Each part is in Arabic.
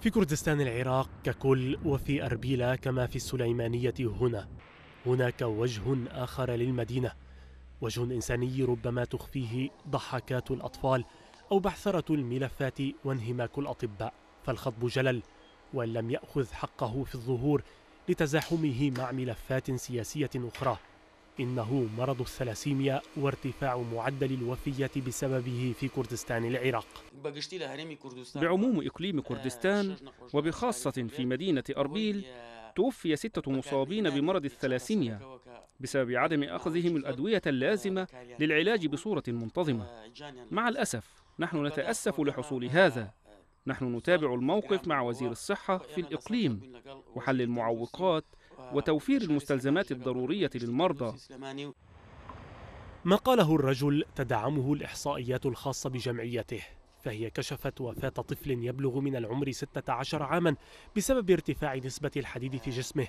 في كردستان العراق ككل وفي أربيلا كما في السليمانية هنا هناك وجه آخر للمدينة وجه إنساني ربما تخفيه ضحكات الأطفال أو بعثرة الملفات وانهماك الأطباء فالخطب جلل وإن لم يأخذ حقه في الظهور لتزاحمه مع ملفات سياسية أخرى إنه مرض الثلاسيميا وارتفاع معدل الوفية بسببه في كردستان العراق بعموم إقليم كردستان وبخاصة في مدينة أربيل توفي ستة مصابين بمرض الثلاسيميا بسبب عدم أخذهم الأدوية اللازمة للعلاج بصورة منتظمة مع الأسف نحن نتأسف لحصول هذا نحن نتابع الموقف مع وزير الصحة في الإقليم وحل المعوقات وتوفير المستلزمات الضرورية للمرضى ما قاله الرجل تدعمه الإحصائيات الخاصة بجمعيته فهي كشفت وفاة طفل يبلغ من العمر 16 عاما بسبب ارتفاع نسبة الحديد في جسمه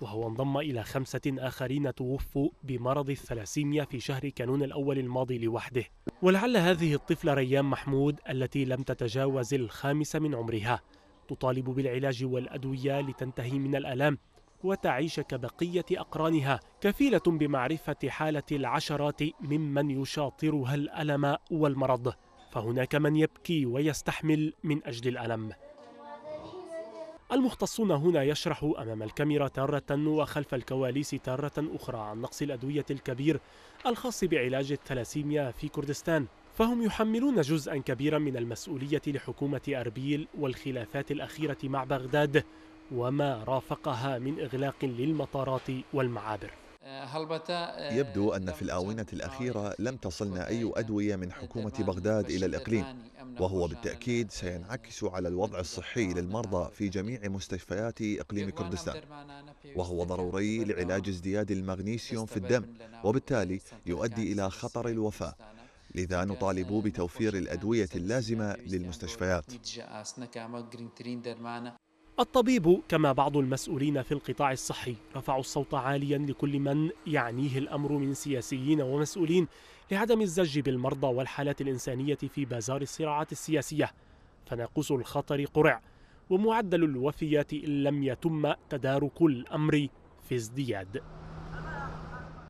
وهو انضم إلى خمسة آخرين توفوا بمرض الثلاسيميا في شهر كانون الأول الماضي لوحده ولعل هذه الطفلة ريان محمود التي لم تتجاوز الخامسة من عمرها تطالب بالعلاج والأدوية لتنتهي من الآلام وتعيش كبقية أقرانها كفيلة بمعرفة حالة العشرات ممن يشاطرها الألم والمرض فهناك من يبكي ويستحمل من أجل الألم المختصون هنا يشرح أمام الكاميرا تارة وخلف الكواليس تارة أخرى عن نقص الأدوية الكبير الخاص بعلاج الثلاسيميا في كردستان فهم يحملون جزءا كبيرا من المسؤولية لحكومة أربيل والخلافات الأخيرة مع بغداد وما رافقها من إغلاق للمطارات والمعابر آه، يبدو أن في الآونة الأخيرة لم تصلنا أي أدوية من حكومة بغداد إلى الإقليم وهو بالتأكيد سينعكس على الوضع الصحي للمرضى في جميع مستشفيات إقليم كردستان وهو ضروري لعلاج آه، ازدياد المغنيسيوم في الدم وبالتالي يؤدي إلى خطر الوفاة لذا نطالب بتوفير الأدوية اللازمة للمستشفيات الطبيب كما بعض المسؤولين في القطاع الصحي رفعوا الصوت عاليا لكل من يعنيه الامر من سياسيين ومسؤولين لعدم الزج بالمرضى والحالات الانسانيه في بازار الصراعات السياسيه فناقوس الخطر قرع ومعدل الوفيات ان لم يتم تدارك الامر في ازدياد